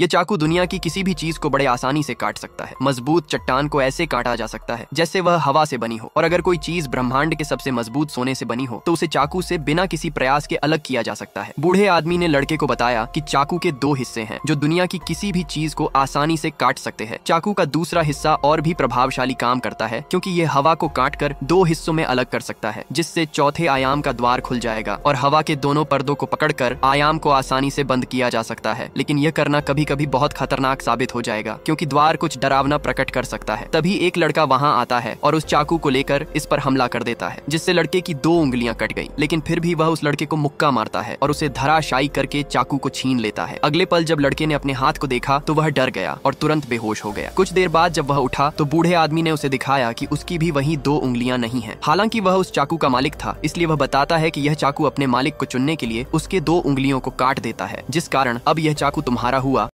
ये चाकू दुनिया की किसी भी चीज को बड़े आसानी से काट सकता है मजबूत चट्टान को ऐसे काटा जा सकता है जैसे वह हवा से बनी हो और अगर कोई चीज ब्रह्मांड के सबसे मजबूत सोने से बनी हो तो उसे चाकू से बिना किसी प्रयास के अलग किया जा सकता है बूढ़े आदमी ने लड़के को बताया कि चाकू के दो हिस्से हैं जो दुनिया की किसी भी चीज को आसानी से काट सकते हैं चाकू का दूसरा हिस्सा और भी प्रभावशाली काम करता है क्योंकि ये हवा को काट कर दो हिस्सों में अलग कर सकता है जिससे चौथे आयाम का द्वार खुल जाएगा और हवा के दोनों पर्दों को पकड़कर आयाम को आसानी से बंद किया जा सकता है लेकिन यह करना कभी कभी बहुत खतरनाक साबित हो जाएगा क्योंकि द्वार कुछ डरावना प्रकट कर सकता है तभी एक लड़का वहाँ आता है और उस चाकू को लेकर इस पर हमला कर देता है जिससे लड़के की दो उंगलियां कट गई लेकिन फिर भी वह उस लड़के को मुक्का मारता है और उसे धराशायी करके चाकू को छीन लेता है अगले पल जब लड़के ने अपने हाथ को देखा तो वह डर गया और तुरंत बेहोश हो गया कुछ देर बाद जब वह उठा तो बूढ़े आदमी ने उसे दिखाया की उसकी भी वही दो उंगलियां नहीं है हालांकि वह उस चाकू का मालिक था इसलिए वह बताता है की यह चाकू अपने मालिक को चुनने के लिए उसके दो उंगलियों को काट देता है जिस कारण अब यह चाकू तुम्हारा हुआ